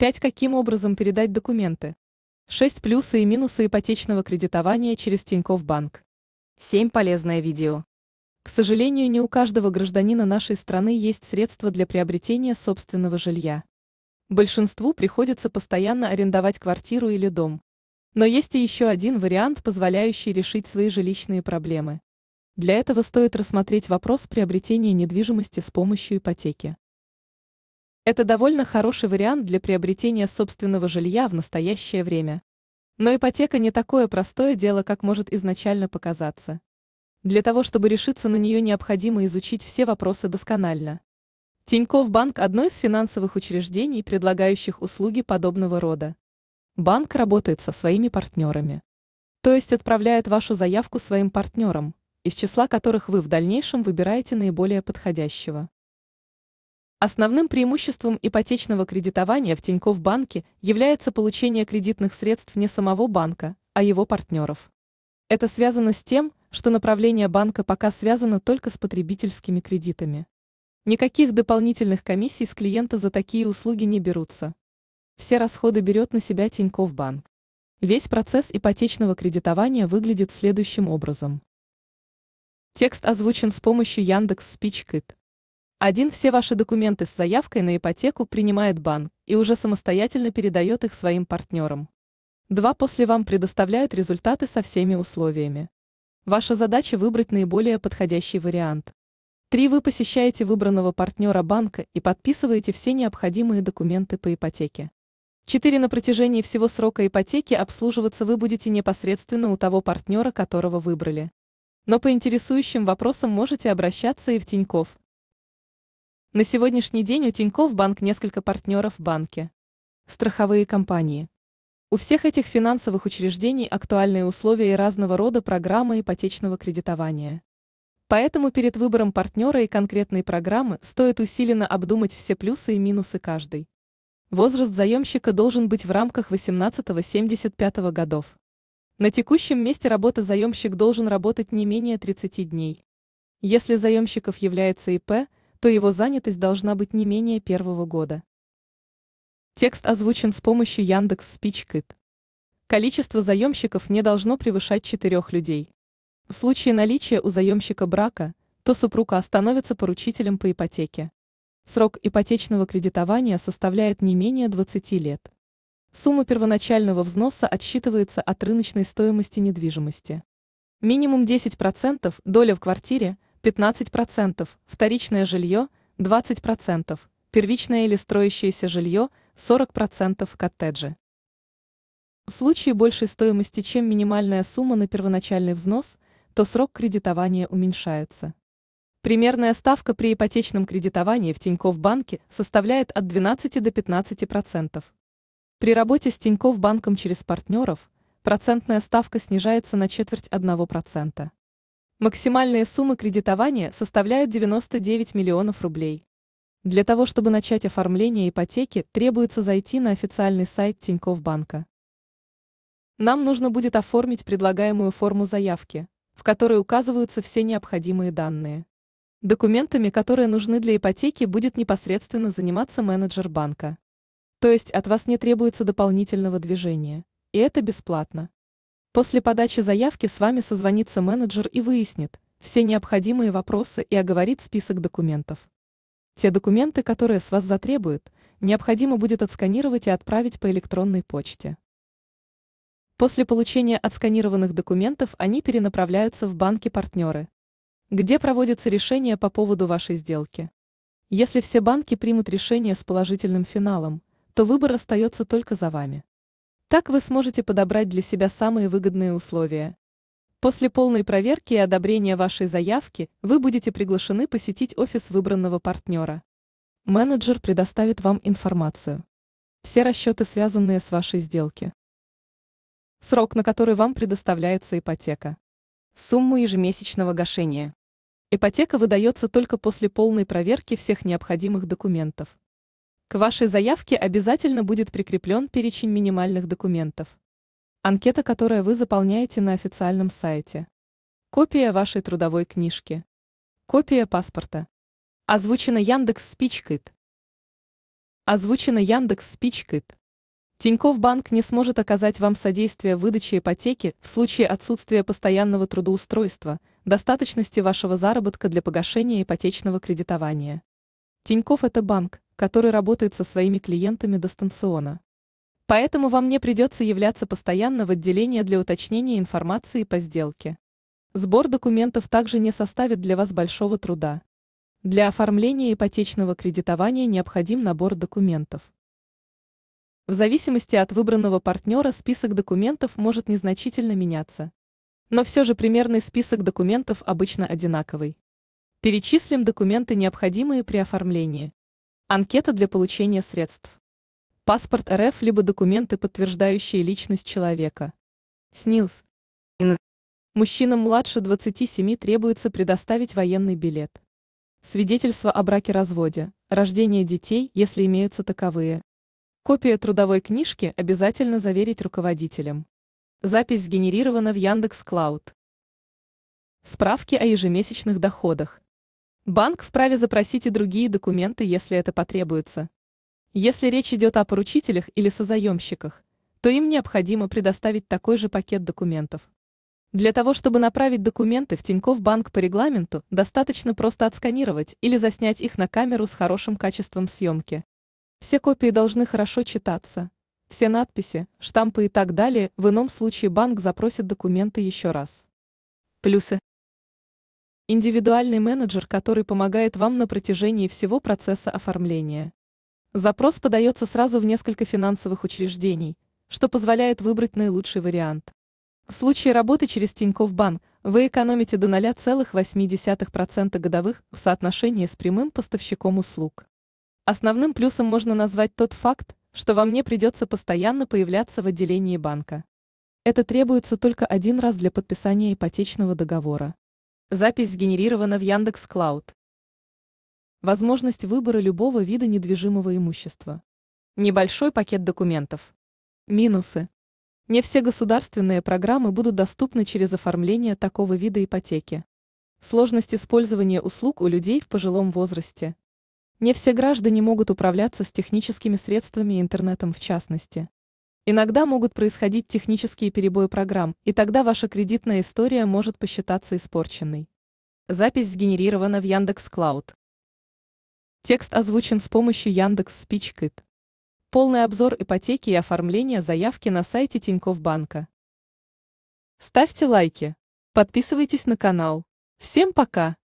5. Каким образом передать документы? 6. Плюсы и минусы ипотечного кредитования через Тиньков банк. 7. Полезное видео. К сожалению, не у каждого гражданина нашей страны есть средства для приобретения собственного жилья. Большинству приходится постоянно арендовать квартиру или дом. Но есть и еще один вариант, позволяющий решить свои жилищные проблемы. Для этого стоит рассмотреть вопрос приобретения недвижимости с помощью ипотеки. Это довольно хороший вариант для приобретения собственного жилья в настоящее время. Но ипотека не такое простое дело, как может изначально показаться. Для того, чтобы решиться на нее, необходимо изучить все вопросы досконально. Тиньков банк – одно из финансовых учреждений, предлагающих услуги подобного рода. Банк работает со своими партнерами. То есть отправляет вашу заявку своим партнерам, из числа которых вы в дальнейшем выбираете наиболее подходящего. Основным преимуществом ипотечного кредитования в Тинькофф банке является получение кредитных средств не самого банка, а его партнеров. Это связано с тем, что направление банка пока связано только с потребительскими кредитами. Никаких дополнительных комиссий с клиента за такие услуги не берутся. Все расходы берет на себя Тинькофф банк. Весь процесс ипотечного кредитования выглядит следующим образом. Текст озвучен с помощью Яндекс Спичкит. Один все ваши документы с заявкой на ипотеку принимает банк и уже самостоятельно передает их своим партнерам. Два после вам предоставляют результаты со всеми условиями. Ваша задача выбрать наиболее подходящий вариант. Три вы посещаете выбранного партнера банка и подписываете все необходимые документы по ипотеке. Четыре На протяжении всего срока ипотеки обслуживаться вы будете непосредственно у того партнера, которого выбрали. Но по интересующим вопросам можете обращаться и в Тиньков, на сегодняшний день у Тинькофф Банк несколько партнеров в банке. Страховые компании. У всех этих финансовых учреждений актуальные условия и разного рода программы ипотечного кредитования. Поэтому перед выбором партнера и конкретной программы стоит усиленно обдумать все плюсы и минусы каждой. Возраст заемщика должен быть в рамках 18-75 годов. На текущем месте работы заемщик должен работать не менее 30 дней. Если заемщиков является ИП, то его занятость должна быть не менее первого года. Текст озвучен с помощью Яндекс Спичкит. Количество заемщиков не должно превышать четырех людей. В случае наличия у заемщика брака, то супруга становится поручителем по ипотеке. Срок ипотечного кредитования составляет не менее 20 лет. Сумма первоначального взноса отсчитывается от рыночной стоимости недвижимости. Минимум 10% доля в квартире – 15%, вторичное жилье 20%, первичное или строящееся жилье 40% коттеджи. В случае большей стоимости, чем минимальная сумма на первоначальный взнос, то срок кредитования уменьшается. Примерная ставка при ипотечном кредитовании в тиньков банке составляет от 12 до 15%. процентов. При работе с тиньков банком через партнеров процентная ставка снижается на четверть 1%. Максимальные суммы кредитования составляют 99 миллионов рублей. Для того, чтобы начать оформление ипотеки, требуется зайти на официальный сайт Тинькофф банка. Нам нужно будет оформить предлагаемую форму заявки, в которой указываются все необходимые данные. Документами, которые нужны для ипотеки, будет непосредственно заниматься менеджер банка. То есть от вас не требуется дополнительного движения. И это бесплатно. После подачи заявки с вами созвонится менеджер и выяснит все необходимые вопросы и оговорит список документов. Те документы, которые с вас затребуют, необходимо будет отсканировать и отправить по электронной почте. После получения отсканированных документов они перенаправляются в банки-партнеры, где проводится решение по поводу вашей сделки. Если все банки примут решение с положительным финалом, то выбор остается только за вами. Так вы сможете подобрать для себя самые выгодные условия. После полной проверки и одобрения вашей заявки вы будете приглашены посетить офис выбранного партнера. Менеджер предоставит вам информацию. Все расчеты, связанные с вашей сделки. Срок, на который вам предоставляется ипотека. Сумму ежемесячного гашения. Ипотека выдается только после полной проверки всех необходимых документов, к вашей заявке обязательно будет прикреплен перечень минимальных документов. Анкета, которую вы заполняете на официальном сайте. Копия вашей трудовой книжки. Копия паспорта. Озвучено Яндекс Спичкит. Озвучено Яндекс Спичкит. Тиньков банк не сможет оказать вам содействие в выдаче ипотеки в случае отсутствия постоянного трудоустройства, достаточности вашего заработка для погашения ипотечного кредитования. Тиньков – это банк, который работает со своими клиентами дистанционно. Поэтому вам не придется являться постоянно в отделение для уточнения информации по сделке. Сбор документов также не составит для вас большого труда. Для оформления ипотечного кредитования необходим набор документов. В зависимости от выбранного партнера список документов может незначительно меняться. Но все же примерный список документов обычно одинаковый. Перечислим документы, необходимые при оформлении. Анкета для получения средств. Паспорт РФ либо документы, подтверждающие личность человека. СНИЛС. Мужчинам младше 27 требуется предоставить военный билет. Свидетельство о браке-разводе, рождение детей, если имеются таковые. Копия трудовой книжки обязательно заверить руководителям. Запись сгенерирована в Яндекс.Клауд. Справки о ежемесячных доходах, Банк вправе запросить и другие документы, если это потребуется. Если речь идет о поручителях или созаемщиках, то им необходимо предоставить такой же пакет документов. Для того, чтобы направить документы в Тинькофф Банк по регламенту, достаточно просто отсканировать или заснять их на камеру с хорошим качеством съемки. Все копии должны хорошо читаться. Все надписи, штампы и так далее, в ином случае банк запросит документы еще раз. Плюсы. Индивидуальный менеджер, который помогает вам на протяжении всего процесса оформления. Запрос подается сразу в несколько финансовых учреждений, что позволяет выбрать наилучший вариант. В случае работы через Тинькофф Банк вы экономите до 0,8% годовых в соотношении с прямым поставщиком услуг. Основным плюсом можно назвать тот факт, что вам не придется постоянно появляться в отделении банка. Это требуется только один раз для подписания ипотечного договора. Запись сгенерирована в Яндекс Клауд. Возможность выбора любого вида недвижимого имущества. Небольшой пакет документов. Минусы. Не все государственные программы будут доступны через оформление такого вида ипотеки. Сложность использования услуг у людей в пожилом возрасте. Не все граждане могут управляться с техническими средствами и интернетом в частности. Иногда могут происходить технические перебои программ, и тогда ваша кредитная история может посчитаться испорченной. Запись сгенерирована в Яндекс Клауд. Текст озвучен с помощью Яндекс Спичкит. Полный обзор ипотеки и оформления заявки на сайте Тинькофф Банка. Ставьте лайки. Подписывайтесь на канал. Всем пока!